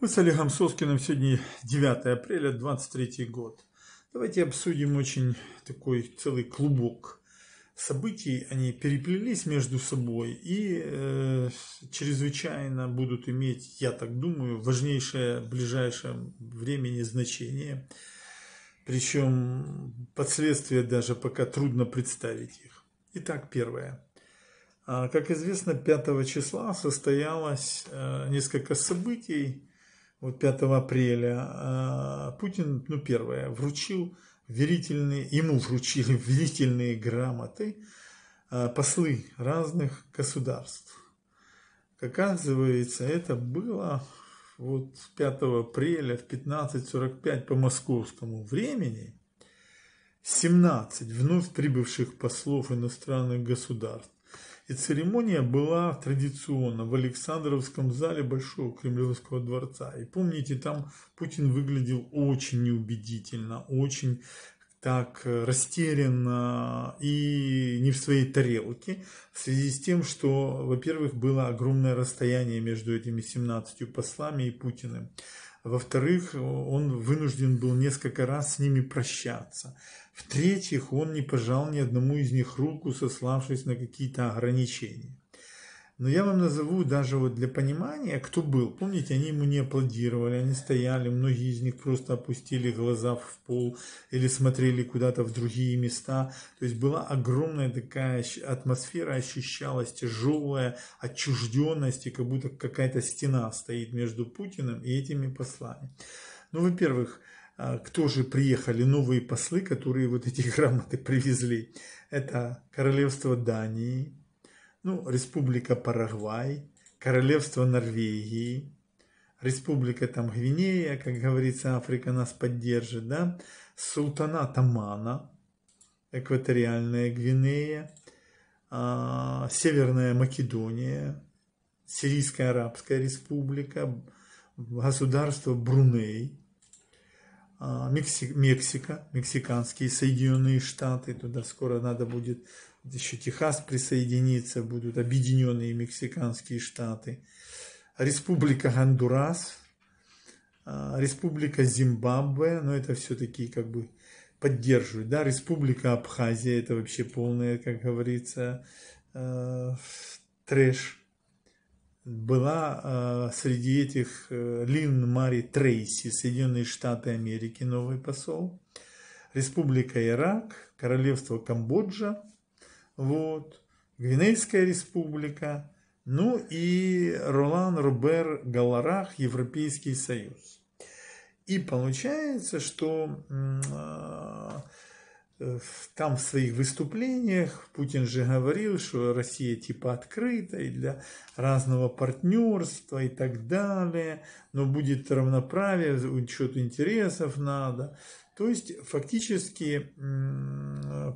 Мы с Олегом Соскиным сегодня 9 апреля 23 год. Давайте обсудим очень такой целый клубок событий. Они переплелись между собой и э, чрезвычайно будут иметь, я так думаю, важнейшее в ближайшем времени значение. Причем последствия даже пока трудно представить их. Итак, первое. А, как известно, 5 числа состоялось э, несколько событий, вот 5 апреля, а, Путин, ну первое, вручил верительные, ему вручили верительные грамоты а, послы разных государств. Как оказывается, это было вот 5 апреля в 15.45 по московскому времени 17 вновь прибывших послов иностранных государств и церемония была традиционно в Александровском зале Большого Кремлевского дворца. И помните, там Путин выглядел очень неубедительно, очень так э, растерянно и не в своей тарелке, в связи с тем, что, во-первых, было огромное расстояние между этими 17 послами и Путиным. Во-вторых, он вынужден был несколько раз с ними прощаться. В-третьих, он не пожал ни одному из них руку, сославшись на какие-то ограничения. Но я вам назову даже вот для понимания, кто был. Помните, они ему не аплодировали, они стояли, многие из них просто опустили глаза в пол или смотрели куда-то в другие места. То есть была огромная такая атмосфера, ощущалась тяжелая отчужденность, и как будто какая-то стена стоит между Путиным и этими послами. Ну, во-первых, а, кто же приехали новые послы, которые вот эти грамоты привезли? Это королевство Дании, ну, Республика Парагвай, Королевство Норвегии, Республика там Гвинея, как говорится, Африка нас поддержит, да, Султана Тамана, Экваториальная Гвинея, а, Северная Македония, Сирийская Арабская Республика, государство Бруней, а, Мексика, Мексика, Мексиканские Соединенные Штаты, туда скоро надо будет еще Техас присоединится, будут объединенные мексиканские штаты, Республика Гондурас, а, Республика Зимбабве, но это все-таки как бы поддерживают, да, Республика Абхазия, это вообще полная, как говорится, а, трэш. Была а, среди этих э, Лин Мари Трейси, Соединенные Штаты Америки, новый посол, Республика Ирак, Королевство Камбоджа, вот, Гвинейская республика, ну и Ролан рубер Галарах, Европейский союз. И получается, что а, э, там в своих выступлениях Путин же говорил, что Россия типа открыта и для разного партнерства и так далее, но будет равноправие, учет интересов надо. То есть фактически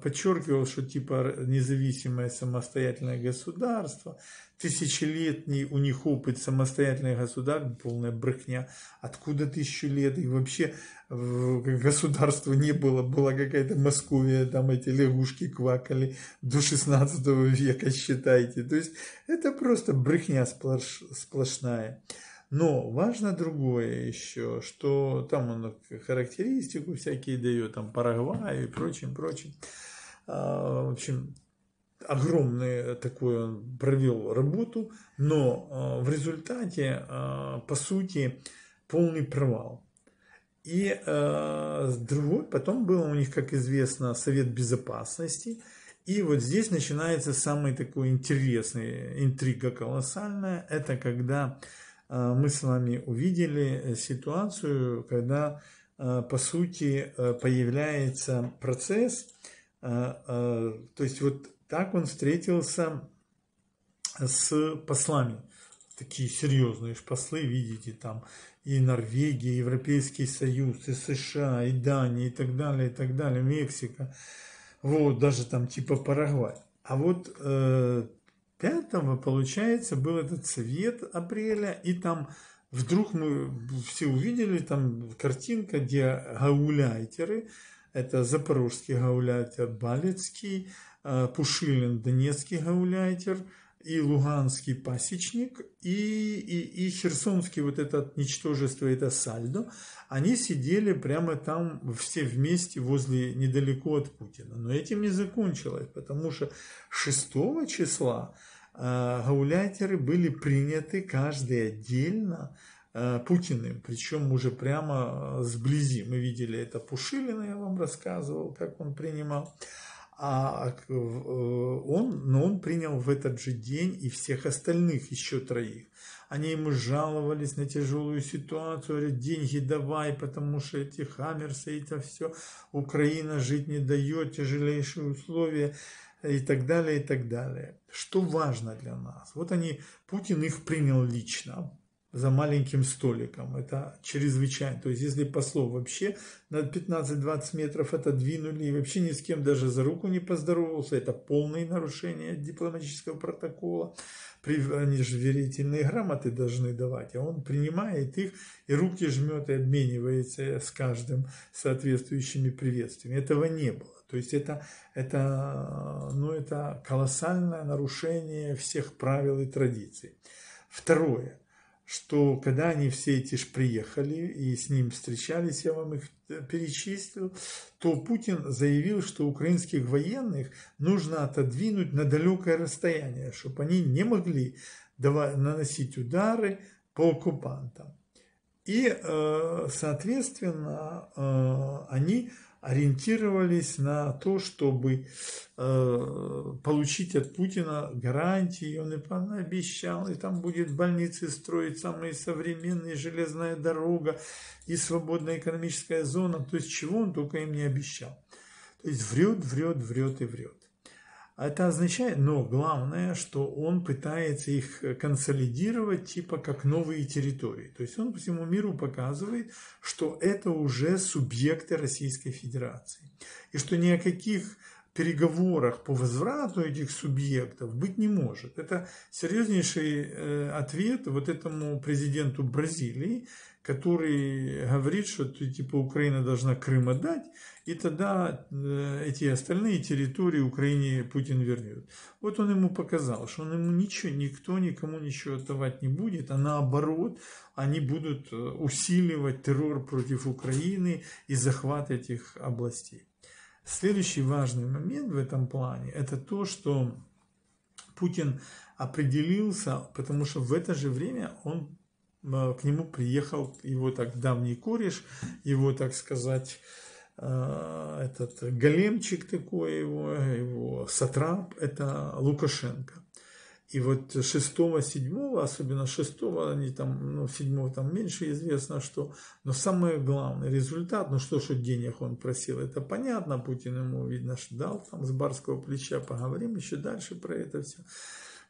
подчеркивал, что типа независимое самостоятельное государство, тысячелетний у них опыт самостоятельных государств, полная брехня, откуда тысячу лет, и вообще государства не было, была какая-то Московия, там эти лягушки квакали до 16 века, считайте. То есть это просто брехня сплош, сплошная. Но важно другое еще, что там он характеристику всякие дает, там Парагвай и прочим, прочим. А, в общем, огромный такой он провел работу, но а, в результате, а, по сути, полный провал. И другой, потом был у них, как известно, Совет Безопасности. И вот здесь начинается самый такой интересный, интрига колоссальная. Это когда Э, мы с вами увидели э, ситуацию, когда, э, по сути, появляется процесс, то есть вот так он встретился с послами. Такие серьезные послы, видите, там и Норвегия, и Европейский Союз, и США, и Дания, и так далее, и так далее, Мексика. Вот, даже там типа Парагвай. А вот э, пятого получается, был этот цвет апреля, и там вдруг мы все увидели, там картинка, где гауляйтеры, это запорожский гауляйтер Балецкий, э, Пушилин, донецкий гауляйтер – и луганский пасечник, и, и, и херсонский вот это ничтожество, это сальдо, они сидели прямо там все вместе возле, недалеко от Путина. Но этим не закончилось, потому что 6 числа э, гаулятеры были приняты каждый отдельно э, Путиным, причем уже прямо э, сблизи. Мы видели это Пушилина, я вам рассказывал, как он принимал. А э, он, но он принял в этот же день и всех остальных еще троих. Они ему жаловались на тяжелую ситуацию, говорят, деньги давай, потому что эти хаммерсы, это все, Украина жить не дает, тяжелейшие условия и так далее, и так далее. Что важно для нас? Вот они, Путин их принял лично, за маленьким столиком. Это чрезвычайно. То есть, если послов вообще на 15-20 метров отодвинули и вообще ни с кем даже за руку не поздоровался, это полное нарушение дипломатического протокола. Они же верительные грамоты должны давать, а он принимает их и руки жмет и обменивается с каждым соответствующими приветствиями. Этого не было. То есть это, это, ну, это колоссальное нарушение всех правил и традиций. Второе – что когда они все эти ж приехали и с ним встречались, я вам их э, перечислил, то Путин заявил, что украинских военных нужно отодвинуть на далекое расстояние, чтобы они не могли наносить удары по оккупантам. И, э, соответственно, э, они ориентировались на то, чтобы э, получить от Путина гарантии. Он и пообещал, и там будет больницы строить, самые современные, железная дорога и свободная экономическая зона. То есть чего он только им не обещал. То есть врет, врет, врет и врет. А это означает, но главное, что он пытается их консолидировать типа как новые территории. То есть он по всему миру показывает, что это уже субъекты Российской Федерации. И что ни о каких переговорах по возврату этих субъектов быть не может. Это серьезнейший э, ответ вот этому президенту Бразилии, который говорит, что типа Украина должна Крым отдать, и тогда э, эти остальные территории Украине Путин вернет. Вот он ему показал, что он ему ничего, никто никому ничего отдавать не будет, а наоборот, они будут э, усиливать террор против Украины и захват этих областей. Следующий важный момент в этом плане – это то, что Путин определился, потому что в это же время он э, к нему приехал его так давний кореш, его, так сказать, э, этот големчик такой его, его сатрап, это Лукашенко. И вот шестого, седьмого, особенно шестого, они там, ну, седьмого там меньше известно что. Но самое главное, результат, ну что, что денег он просил, это понятно, Путин ему, видно, что дал, там с барского плеча, поговорим еще дальше про это все,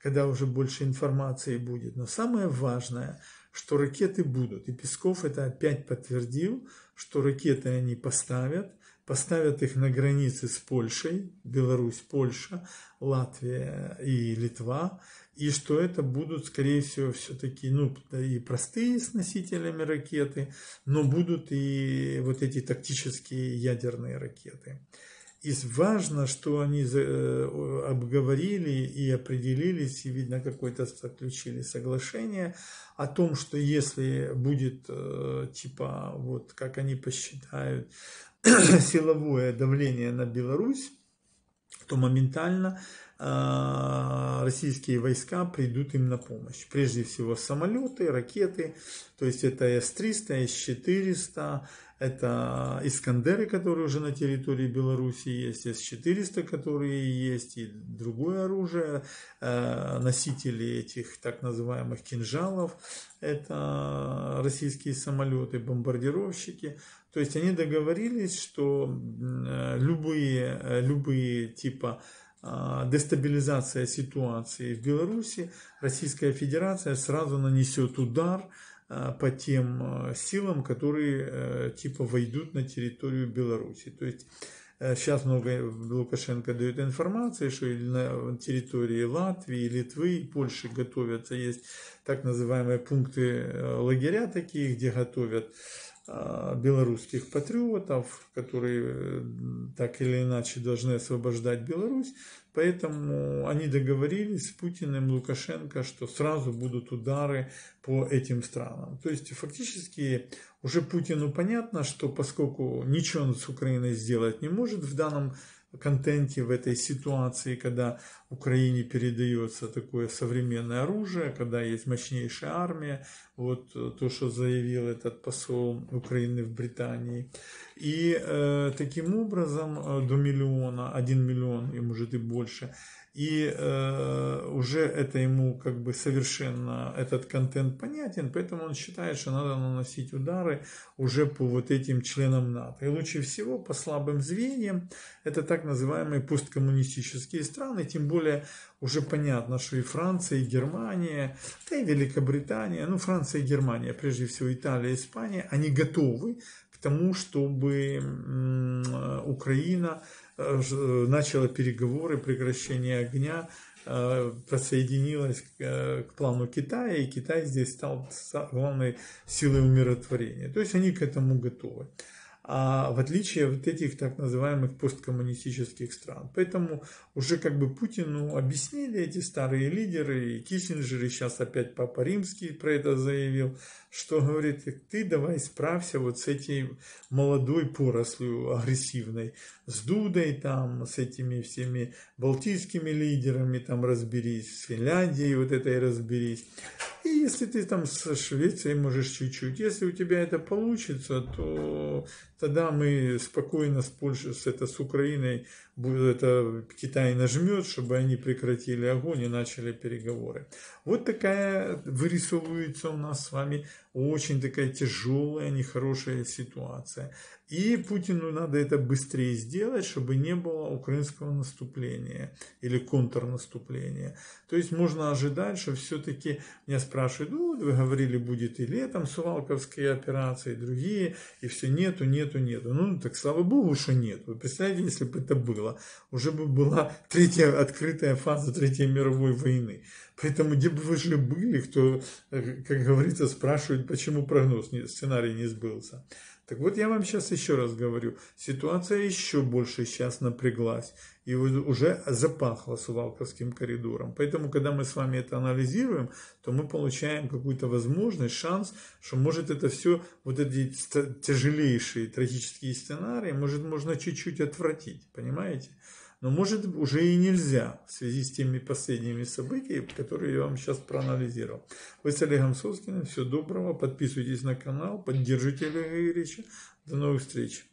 когда уже больше информации будет. Но самое важное, что ракеты будут. И Песков это опять подтвердил, что ракеты они поставят, поставят их на границе с Польшей, Беларусь, Польша, Латвия и Литва, и что это будут, скорее всего, все-таки, ну, и простые с носителями ракеты, но будут и вот эти тактические ядерные ракеты. И важно, что они э, обговорили и определились, и, видно, какое-то заключили соглашение о том, что если будет, э, типа, вот как они посчитают, силовое давление на Беларусь, то моментально а, российские войска придут им на помощь. Прежде всего самолеты, ракеты, то есть это С-300, С-400, это Искандеры, которые уже на территории Беларуси есть, С-400, которые есть, и другое оружие, э, носители этих так называемых кинжалов, это российские самолеты, бомбардировщики. То есть они договорились, что э, любые, э, любые типа дестабилизация ситуации в Беларуси, Российская Федерация сразу нанесет удар – а, по тем а, силам, которые э, типа войдут на территорию Беларуси. То есть сейчас э, много Лукашенко дает информации, что или на территории Латвии, Литвы и Польши готовятся, есть так называемые пункты э, лагеря такие, где готовят Э, белорусских патриотов, которые э, так или иначе должны освобождать Беларусь. Поэтому они договорились с Путиным, Лукашенко, что сразу будут удары по этим странам. То есть фактически уже Путину понятно, что поскольку ничего он с Украиной сделать не может в данном случае, контенте, в этой ситуации, когда Украине передается такое современное оружие, когда есть мощнейшая армия, вот э, то, что заявил этот посол Украины в Британии. И э, таким образом э, до миллиона, один миллион, и может и больше, и э, уже это ему как бы совершенно этот контент понятен, поэтому он считает, что надо наносить удары уже по вот этим членам НАТО. И лучше всего по слабым звеньям, это так называемые посткоммунистические страны, тем более уже понятно, что и Франция, и Германия, да и Великобритания, ну Франция и Германия, прежде всего Италия, Испания, они готовы к тому, чтобы Украина э, э, начала переговоры прекращения огня, э, присоединилась к плану Китая, и Китай здесь стал главной силой умиротворения. То есть они к этому готовы а в отличие от этих так называемых посткоммунистических стран. Поэтому уже как бы Путину объяснили эти старые лидеры, и Киссинджер, и сейчас опять Папа Римский про это заявил, что говорит, ты давай справься вот с этим молодой порослью агрессивной, с Дудой там, с этими всеми балтийскими лидерами там разберись, с Финляндией вот этой разберись. И если ты там с Швецией можешь чуть-чуть, если у тебя это получится, то тогда мы спокойно с Польшей, с, это, с Украиной, это Китай нажмет, чтобы они прекратили огонь и начали переговоры. Вот такая вырисовывается у нас с вами очень такая тяжелая, нехорошая ситуация. И Путину надо это быстрее сделать, чтобы не было украинского наступления или контрнаступления. То есть можно ожидать, что все-таки меня спрашивают, ну вы говорили, будет и летом Сувалковские операции, и другие, и все нету, нету нету, нету. Ну, так слава богу, что нет. Вы представляете, если бы это было, уже бы была третья открытая фаза Третьей мировой войны. Поэтому, где бы вы же были, кто, э, как говорится, спрашивает, почему прогноз, сценарий не сбылся. Так вот я вам сейчас еще раз говорю, ситуация еще больше сейчас напряглась и уже запахла Сувалковским коридором. Поэтому, когда мы с вами это анализируем, то мы получаем какую-то возможность, шанс, что может это все, вот эти тяжелейшие трагические сценарии, может можно чуть-чуть отвратить, понимаете? но может уже и нельзя в связи с теми последними событиями, которые я вам сейчас проанализировал. Вы с Олегом Соскиным, всего доброго, подписывайтесь на канал, поддержите Олега Игоревича, до новых встреч.